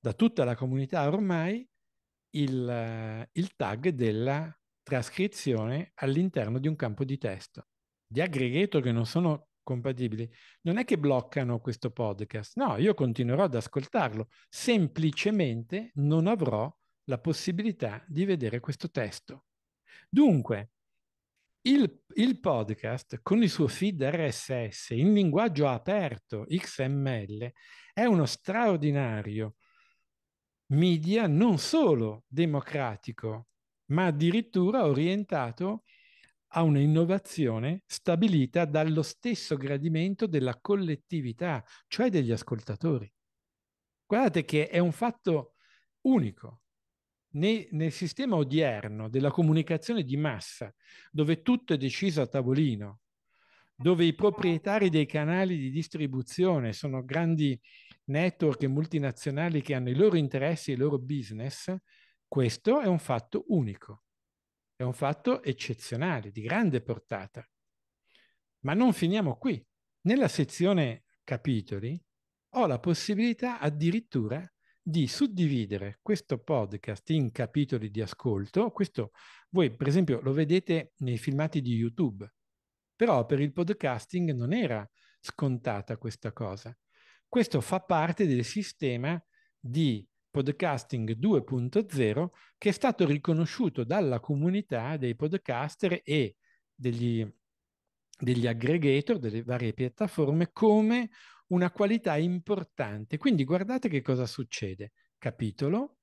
da tutta la comunità ormai, il, eh, il tag della trascrizione all'interno di un campo di testo, di aggregato che non sono compatibili. Non è che bloccano questo podcast, no, io continuerò ad ascoltarlo, semplicemente non avrò la possibilità di vedere questo testo. Dunque, il, il, podcast con il suo feed RSS in linguaggio aperto XML è uno straordinario media non solo democratico, ma addirittura orientato a un'innovazione stabilita dallo stesso gradimento della collettività, cioè degli ascoltatori. Guardate che è un fatto unico. Nel, nel sistema odierno della comunicazione di massa, dove tutto è deciso a tavolino, dove i proprietari dei canali di distribuzione sono grandi network e multinazionali che hanno i loro interessi e i loro business, questo è un fatto unico, è un fatto eccezionale, di grande portata. Ma non finiamo qui. Nella sezione capitoli ho la possibilità addirittura di suddividere questo podcast in capitoli di ascolto. Questo voi, per esempio, lo vedete nei filmati di YouTube, però per il podcasting non era scontata questa cosa. Questo fa parte del sistema di podcasting 2.0 che è stato riconosciuto dalla comunità dei podcaster e degli, degli aggregator delle varie piattaforme come una qualità importante. Quindi guardate che cosa succede. Capitolo,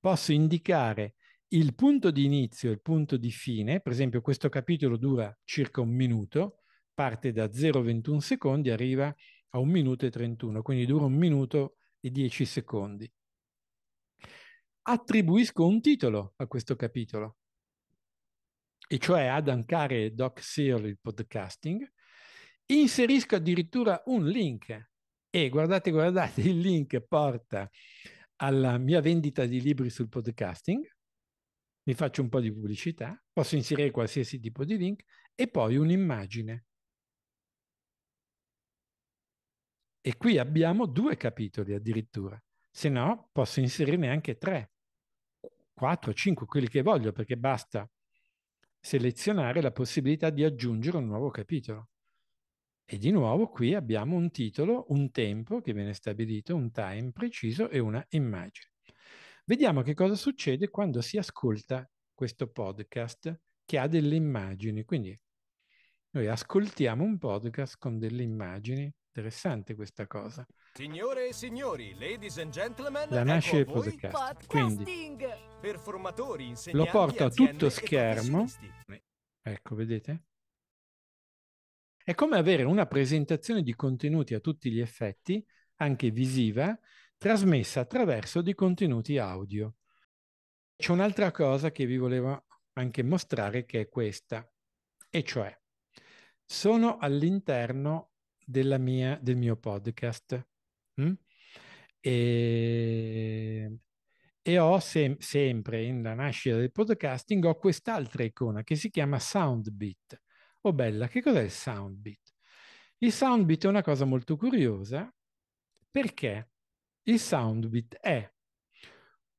posso indicare il punto di inizio e il punto di fine, per esempio questo capitolo dura circa un minuto, parte da 0,21 secondi, arriva a 1 minuto e 31, quindi dura un minuto e 10 secondi. Attribuisco un titolo a questo capitolo, e cioè ad Ancare e Doc Searle il podcasting, inserisco addirittura un link e guardate, guardate, il link porta alla mia vendita di libri sul podcasting, mi faccio un po' di pubblicità, posso inserire qualsiasi tipo di link e poi un'immagine. E qui abbiamo due capitoli addirittura, se no posso inserirne anche tre, quattro, cinque, quelli che voglio, perché basta selezionare la possibilità di aggiungere un nuovo capitolo. E di nuovo qui abbiamo un titolo, un tempo che viene stabilito, un time preciso e una immagine. Vediamo che cosa succede quando si ascolta questo podcast che ha delle immagini. Quindi noi ascoltiamo un podcast con delle immagini. Interessante questa cosa. Signore e signori, ladies and gentlemen, la ecco nasce ecco il podcast. Quindi lo porto a tutto schermo. Ecco, vedete? È come avere una presentazione di contenuti a tutti gli effetti, anche visiva, trasmessa attraverso di contenuti audio. C'è un'altra cosa che vi volevo anche mostrare che è questa, e cioè sono all'interno mia, del mio podcast mm? hm? e, e, ho sem- sempre nella nascita del podcasting ho quest'altra icona che si chiama Soundbeat. Oh bella, che cos'è il soundbit? Il soundbit è una cosa molto curiosa perché il soundbit è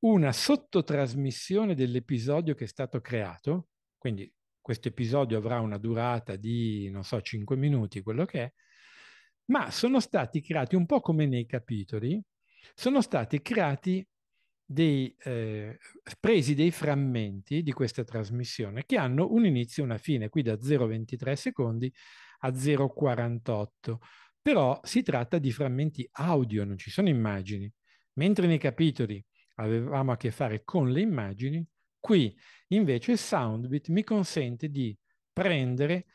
una sottotrasmissione dell'episodio che è stato creato, quindi questo episodio avrà una durata di, non so, 5 minuti, quello che è, ma sono stati creati un po' come nei capitoli, sono stati creati dei, eh, presi dei frammenti di questa trasmissione che hanno un inizio e una fine, qui da 0,23 secondi a 0,48. Però si tratta di frammenti audio, non ci sono immagini. Mentre nei capitoli avevamo a che fare con le immagini, qui invece Soundbit mi consente di prendere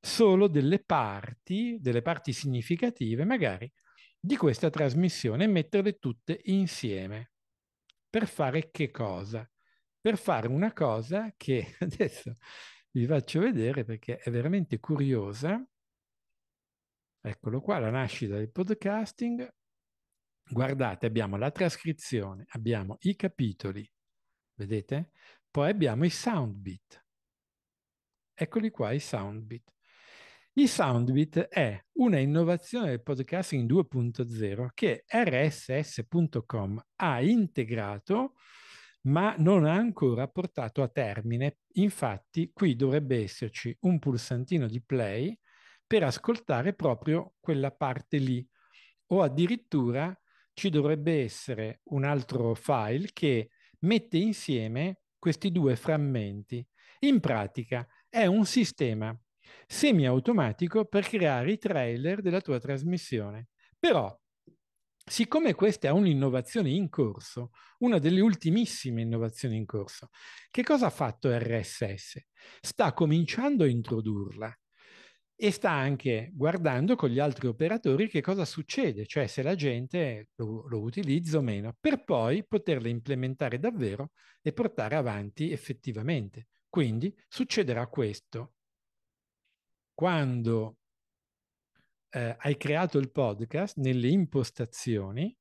solo delle parti, delle parti significative magari, di questa trasmissione e metterle tutte insieme. Per fare che cosa? Per fare una cosa che [LAUGHS] adesso vi faccio vedere perché è veramente curiosa. Eccolo qua, la nascita del podcasting. Guardate, abbiamo la trascrizione, abbiamo i capitoli, vedete? Poi abbiamo i sound beat. Eccoli qua i sound beat. Il Soundbit è una innovazione del podcasting 2.0 che rss.com ha integrato ma non ha ancora portato a termine. Infatti qui dovrebbe esserci un pulsantino di play per ascoltare proprio quella parte lì o addirittura ci dovrebbe essere un altro file che mette insieme questi due frammenti. In pratica è un sistema semiautomatico per creare i trailer della tua trasmissione. Però, siccome questa è un'innovazione in corso, una delle ultimissime innovazioni in corso, che cosa ha fatto RSS? Sta cominciando a introdurla e sta anche guardando con gli altri operatori che cosa succede, cioè se la gente lo, lo utilizza o meno, per poi poterla implementare davvero e portare avanti effettivamente. Quindi succederà questo quando eh, hai creato il podcast, nelle impostazioni,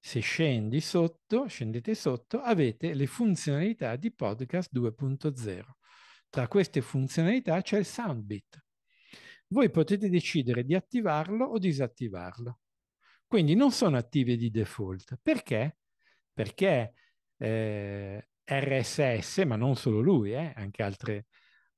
se scendi sotto, scendete sotto, avete le funzionalità di podcast 2.0. Tra queste funzionalità c'è il soundbit. Voi potete decidere di attivarlo o disattivarlo. Quindi non sono attive di default. Perché? Perché eh, RSS, ma non solo lui, eh, anche altre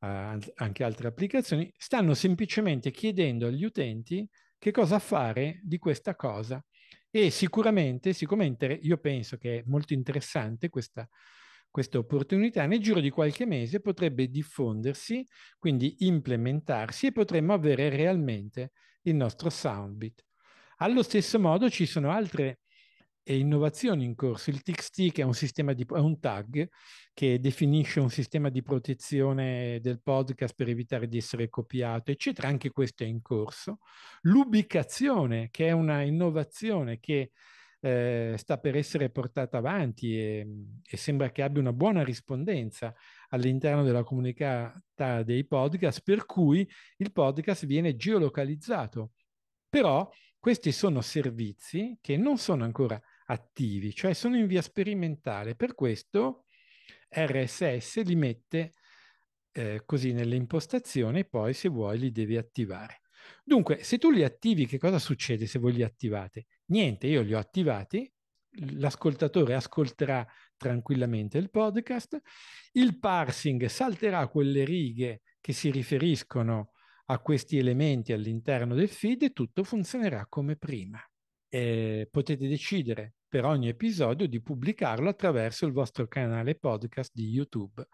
anche altre applicazioni, stanno semplicemente chiedendo agli utenti che cosa fare di questa cosa. E sicuramente, siccome inter- io penso che è molto interessante questa, questa opportunità, nel giro di qualche mese potrebbe diffondersi, quindi implementarsi e potremmo avere realmente il nostro soundbit. Allo stesso modo ci sono altre e innovazioni in corso. Il TXT che è un, sistema di, è un tag che definisce un sistema di protezione del podcast per evitare di essere copiato, eccetera, anche questo è in corso. L'ubicazione che è una innovazione che eh, sta per essere portata avanti e, e, sembra che abbia una buona rispondenza all'interno della comunità dei podcast, per cui il podcast viene geolocalizzato. Però questi sono servizi che non sono ancora attivi, cioè sono in via sperimentale. Per questo RSS li mette eh, così nelle impostazioni e poi se vuoi li devi attivare. Dunque, se tu li attivi, che cosa succede se voi li attivate? Niente, io li ho attivati, l'ascoltatore ascolterà tranquillamente il podcast, il parsing salterà quelle righe che si riferiscono a questi elementi all'interno del feed e tutto funzionerà come prima. E eh, potete decidere per ogni episodio di pubblicarlo attraverso il vostro canale podcast di YouTube.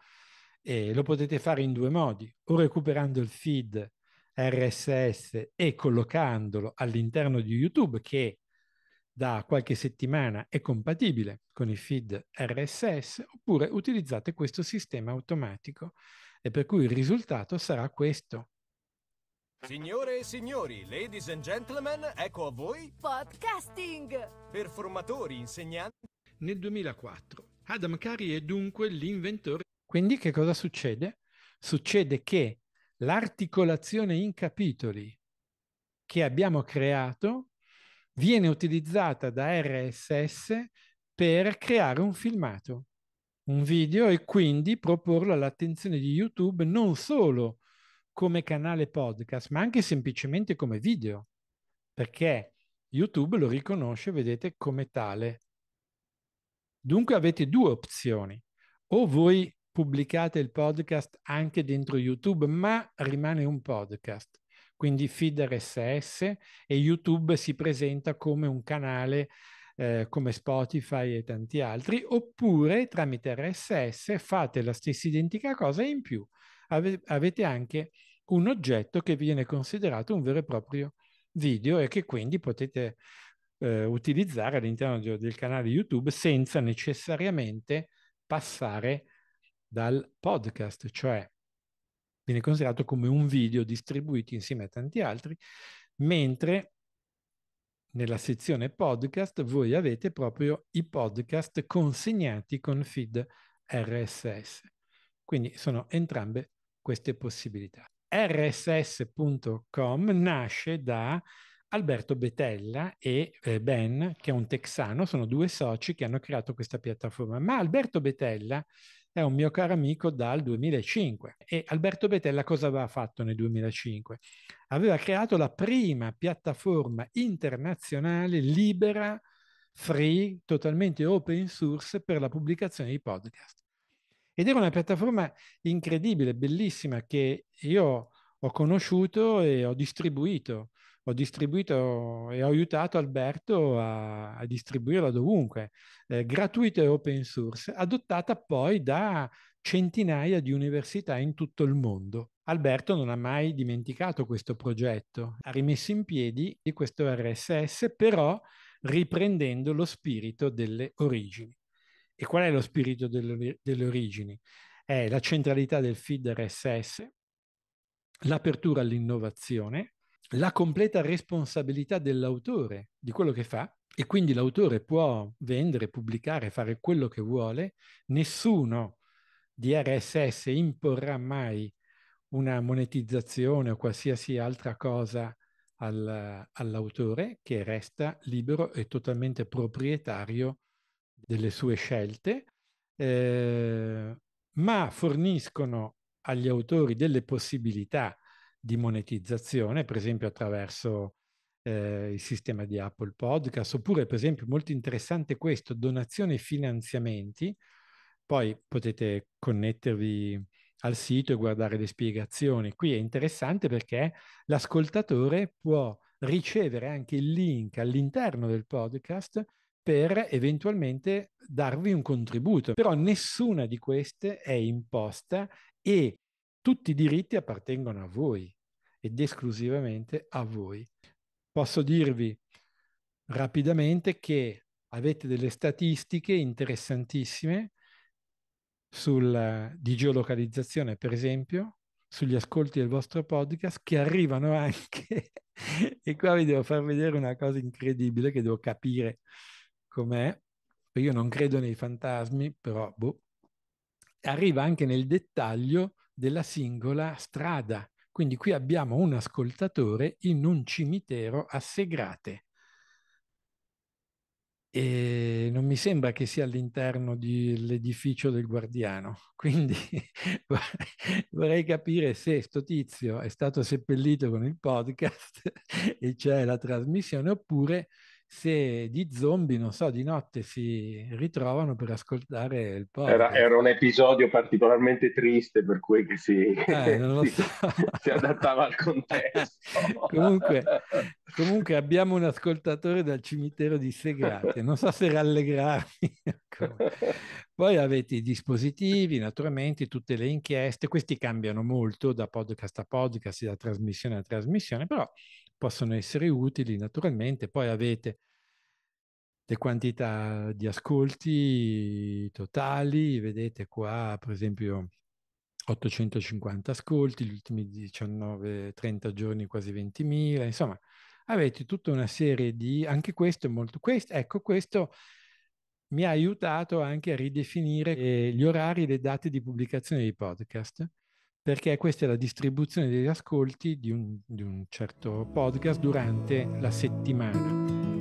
E eh, lo potete fare in due modi, o recuperando il feed RSS e collocandolo all'interno di YouTube che da qualche settimana è compatibile con i feed RSS oppure utilizzate questo sistema automatico e per cui il risultato sarà questo. Signore e signori, ladies and gentlemen, ecco a voi Podcasting! Performatori, insegnanti. Nel 2004 Adam Cari è dunque l'inventore. Quindi che cosa succede? Succede che l'articolazione in capitoli che abbiamo creato viene utilizzata da RSS per creare un filmato, un video e quindi proporlo all'attenzione di YouTube non solo come canale podcast, ma anche semplicemente come video, perché YouTube lo riconosce, vedete, come tale. Dunque avete due opzioni. O voi pubblicate il podcast anche dentro YouTube, ma rimane un podcast, quindi feed RSS e YouTube si presenta come un canale eh, come Spotify e tanti altri, oppure tramite RSS fate la stessa identica cosa e in più ave- avete anche un oggetto che viene considerato un vero e proprio video e che quindi potete eh, utilizzare all'interno di, del canale YouTube senza necessariamente passare dal podcast, cioè viene considerato come un video distribuito insieme a tanti altri, mentre nella sezione podcast voi avete proprio i podcast consegnati con feed RSS. Quindi sono entrambe queste possibilità rss.com nasce da Alberto Betella e eh, Ben, che è un texano, sono due soci che hanno creato questa piattaforma. Ma Alberto Betella è un mio caro amico dal 2005 e Alberto Betella cosa aveva fatto nel 2005? Aveva creato la prima piattaforma internazionale libera, free, totalmente open source per la pubblicazione di podcast. Ed era una piattaforma incredibile, bellissima, che io ho conosciuto e ho distribuito. Ho distribuito e ho aiutato Alberto a, a distribuirla dovunque, eh, gratuita e open source, adottata poi da centinaia di università in tutto il mondo. Alberto non ha mai dimenticato questo progetto, ha rimesso in piedi questo RSS, però riprendendo lo spirito delle origini. E qual è lo spirito delle, delle origini? È la centralità del feed RSS, l'apertura all'innovazione, la completa responsabilità dell'autore di quello che fa e quindi l'autore può vendere, pubblicare, fare quello che vuole, nessuno di RSS imporrà mai una monetizzazione o qualsiasi altra cosa al, all'autore che resta libero e totalmente proprietario delle sue scelte, eh, ma forniscono agli autori delle possibilità di monetizzazione, per esempio attraverso eh, il sistema di Apple Podcast, oppure per esempio molto interessante questo, donazioni e finanziamenti, poi potete connettervi al sito e guardare le spiegazioni. Qui è interessante perché l'ascoltatore può ricevere anche il link all'interno del podcast per eventualmente darvi un contributo. Però nessuna di queste è imposta e tutti i diritti appartengono a voi ed esclusivamente a voi. Posso dirvi rapidamente che avete delle statistiche interessantissime sul, di geolocalizzazione, per esempio, sugli ascolti del vostro podcast che arrivano [LAUGHS] anche, e qua vi devo far vedere una cosa incredibile che devo capire com'è, io non credo nei fantasmi, però boh, arriva anche nel dettaglio della singola strada. Quindi qui abbiamo un ascoltatore in un cimitero a Segrate. E non mi sembra che sia all'interno dell'edificio del guardiano. [LAUGHS] Quindi [LAUGHS] vorrei capire se sto tizio è stato seppellito con il podcast [LAUGHS] e c'è la trasmissione oppure se di zombie, non so, di notte si ritrovano per ascoltare il podcast. Era, era un episodio particolarmente triste per cui che si, eh, [LAUGHS] si, so. [LAUGHS] si adattava al contesto. [LAUGHS] comunque, comunque, abbiamo un ascoltatore dal cimitero di Segate, non so se rallegrarmi. Ecco. Poi avete i dispositivi, naturalmente, tutte le inchieste, questi cambiano molto da podcast a podcast, da trasmissione a trasmissione, però possono essere utili naturalmente. Poi avete le quantità di ascolti totali, vedete qua per esempio 850 ascolti, gli ultimi 19, 30 giorni quasi 20.000, insomma avete tutta una serie di, anche questo è molto, questo, ecco questo mi ha aiutato anche a ridefinire eh, gli orari e le date di pubblicazione dei podcast, perché questa è la distribuzione degli ascolti di un, di un certo podcast durante la settimana.